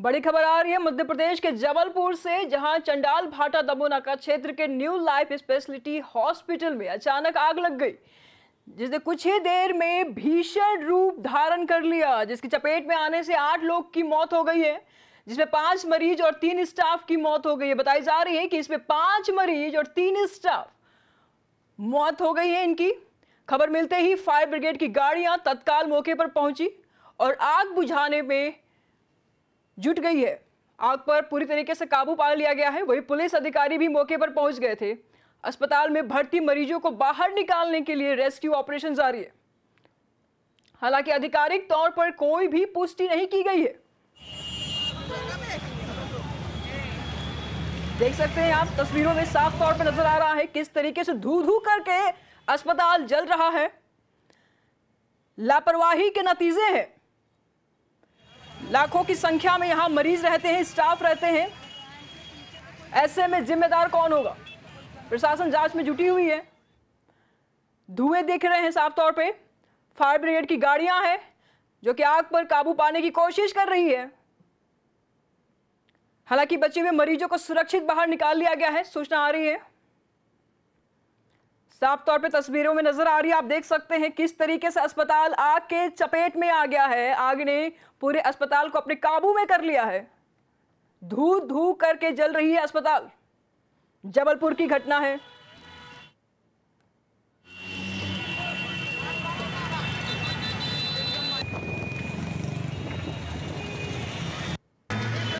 बड़ी खबर आ रही है मध्य प्रदेश के जबलपुर से जहां चंडाल भाटा दमोनाका क्षेत्र के न्यू लाइफ स्पेशलिटी हॉस्पिटल में अचानक आग लग गई जिसने कुछ ही देर में भीषण रूप धारण कर लिया जिसकी चपेट में आने से आठ लोग की मौत हो गई है जिसमें पांच मरीज और तीन स्टाफ की मौत हो गई है बताई जा रही है कि इसमें पांच मरीज और तीन स्टाफ मौत हो गई है इनकी खबर मिलते ही फायर ब्रिगेड की गाड़ियां तत्काल मौके पर पहुंची और आग बुझाने में जुट गई है आग पर पूरी तरीके से काबू पा लिया गया है वही पुलिस अधिकारी भी मौके पर पहुंच गए थे अस्पताल में भर्ती मरीजों को बाहर निकालने के लिए रेस्क्यू ऑपरेशन जारी है हालांकि आधिकारिक तौर पर कोई भी पुष्टि नहीं की गई है देख सकते हैं आप तस्वीरों में साफ तौर पर नजर आ रहा है किस तरीके से धू धू करके अस्पताल जल रहा है लापरवाही के नतीजे हैं लाखों की संख्या में यहाँ मरीज रहते हैं स्टाफ रहते हैं ऐसे में जिम्मेदार कौन होगा प्रशासन जांच में जुटी हुई है धुएं देख रहे हैं साफ तौर पे फायर ब्रिगेड की गाड़ियां हैं जो कि आग पर काबू पाने की कोशिश कर रही है हालांकि बचे हुए मरीजों को सुरक्षित बाहर निकाल लिया गया है सूचना आ रही है साफ तौर पे तस्वीरों में नजर आ रही है आप देख सकते हैं किस तरीके से अस्पताल आग के चपेट में आ गया है आग ने पूरे अस्पताल को अपने काबू में कर लिया है धू धू करके जल रही है अस्पताल जबलपुर की घटना है